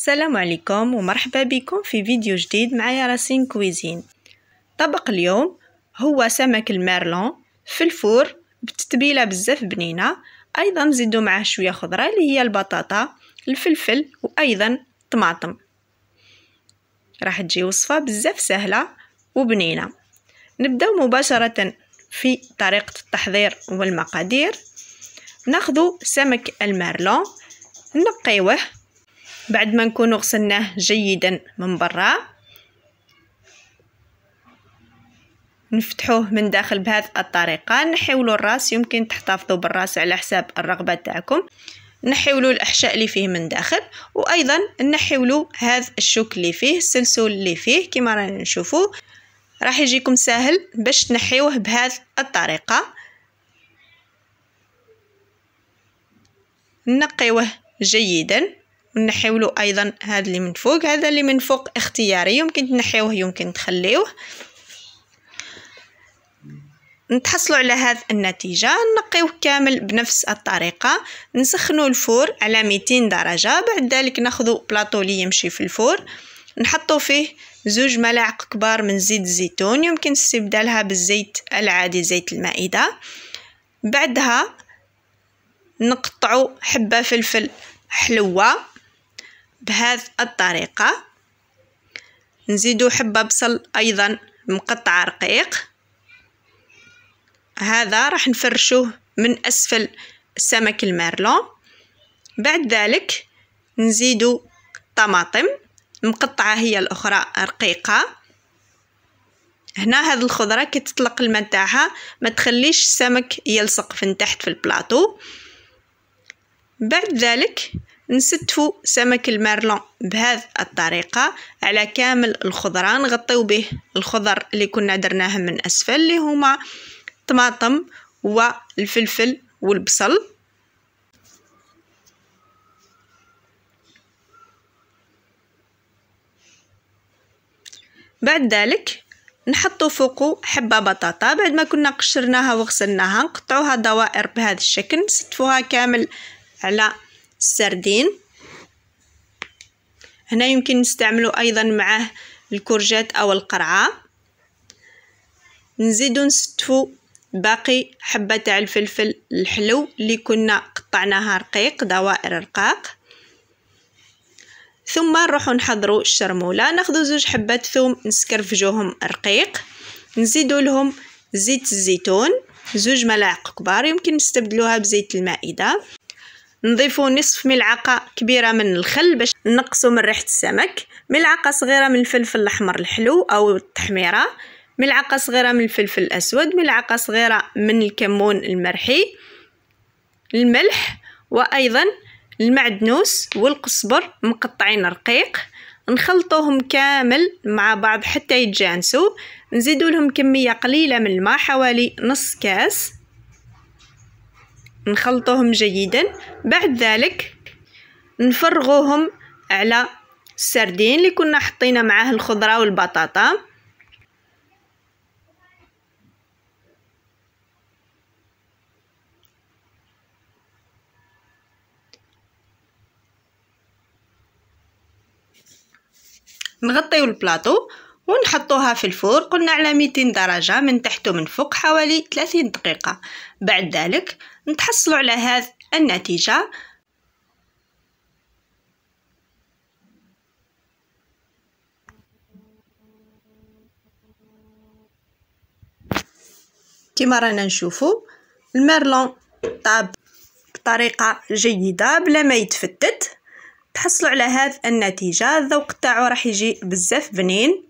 السلام عليكم ومرحبا بكم في فيديو جديد معايا راسين كويزين طبق اليوم هو سمك المارلون في الفور بتتبيله بزاف بنينه ايضا نزيدو معاه شويه خضره اللي هي البطاطا الفلفل وايضا طماطم راح تجي وصفه بزاف سهله وبنينه نبداو مباشره في طريقه التحضير والمقادير ناخذ سمك المارلون نقيوه بعد ما نكون غسلناه جيدا من برا نفتحوه من داخل بهذه الطريقه نحيولو الراس يمكن تحتفظوا بالراس على حساب الرغبه تاعكم نحيولو الاحشاء اللي فيه من داخل وايضا نحيولو هذا الشوك اللي فيه السلسول اللي فيه كما رانا نشوفو راح يجيكم سهل باش تنحيوه بهذه الطريقه نقيوه جيدا ونحيولو ايضا هذا اللي من فوق هذا اللي من فوق اختياري يمكن تنحيوه يمكن تخليوه نتحصلوا على هذه النتيجة نقيوه كامل بنفس الطريقة نسخنوا الفور على 200 درجة بعد ذلك ناخذوا بلاطو اللي يمشي في الفور نحطوا فيه زوج ملاعق كبار من زيت الزيتون يمكن استبدالها بالزيت العادي زيت المائدة بعدها نقطعوا حبة فلفل حلوة بهذه الطريقة نزيدو حبة بصل أيضا مقطعة رقيق هذا راح نفرشوه من أسفل سمك المارلون بعد ذلك نزيدو طماطم مقطعة هي الأخرى رقيقة هنا هاد الخضره كتطلق الماء تاعها ما تخليش السمك يلصق من تحت في البلاطو بعد ذلك نستفو سمك المارلون بهذا الطريقة على كامل الخضرة نغطيو به الخضر اللي كنا درناها من أسفل اللي هما طماطم والفلفل والبصل بعد ذلك نحطو فوقو حبة بطاطا بعد ما كنا قشرناها وغسلناها نقطعوها دوائر بهذا الشكل نستفوها كامل على السردين هنا يمكن نستعملو ايضا معه الكورجات او القرعه نزيدو نستفو باقي حبه تاع الفلفل الحلو اللي كنا قطعناها رقيق دوائر رقاق ثم نروحو نحضرو الشرموله ناخذوا زوج حبات ثوم نسكرفجوهم رقيق نزيدو لهم زيت الزيتون زوج ملاعق كبار يمكن نستبدلوها بزيت المائده نضيفو نصف ملعقة كبيرة من الخل باش نقصو من ريحة السمك ملعقة صغيرة من الفلفل الأحمر الحلو أو التحميرة ملعقة صغيرة من الفلفل الأسود ملعقة صغيرة من الكمون المرحي الملح وأيضا المعدنوس والقصبر مقطعين رقيق نخلطوهم كامل مع بعض حتى يتجانسوا نزيدو لهم كمية قليلة من الماء حوالي نص كاس نخلطوهم جيدا بعد ذلك نفرغوهم على السردين اللي كنا حطينا معاه الخضرة والبطاطا نغطيو البلاطو ونحطوها في الفور قلنا على 200 درجة من تحت ومن فوق حوالي 30 دقيقة بعد ذلك نتحصل على هذا النتيجة كما رانا نشوفو المارلون طاب بطريقه جيده بلا ما يتفتت تحصلوا على هذه النتيجه الذوق تاعو راح يجي بزاف بنين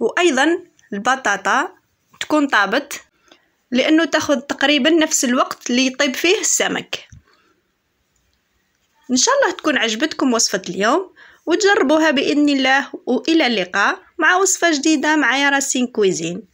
وايضا البطاطا تكون طابت لانه تاخذ تقريبا نفس الوقت اللي يطيب فيه السمك ان شاء الله تكون عجبتكم وصفه اليوم وتجربوها باذن الله والى اللقاء مع وصفه جديده مع ياسين كويزين